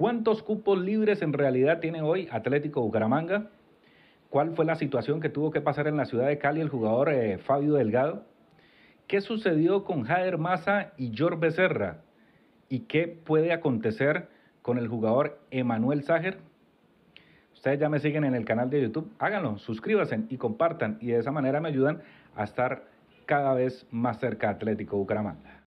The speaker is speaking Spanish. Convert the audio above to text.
¿Cuántos cupos libres en realidad tiene hoy Atlético Bucaramanga? ¿Cuál fue la situación que tuvo que pasar en la ciudad de Cali el jugador eh, Fabio Delgado? ¿Qué sucedió con Jader Maza y George Becerra? ¿Y qué puede acontecer con el jugador Emanuel Sager? Ustedes ya me siguen en el canal de YouTube, háganlo, suscríbanse y compartan y de esa manera me ayudan a estar cada vez más cerca de Atlético Bucaramanga.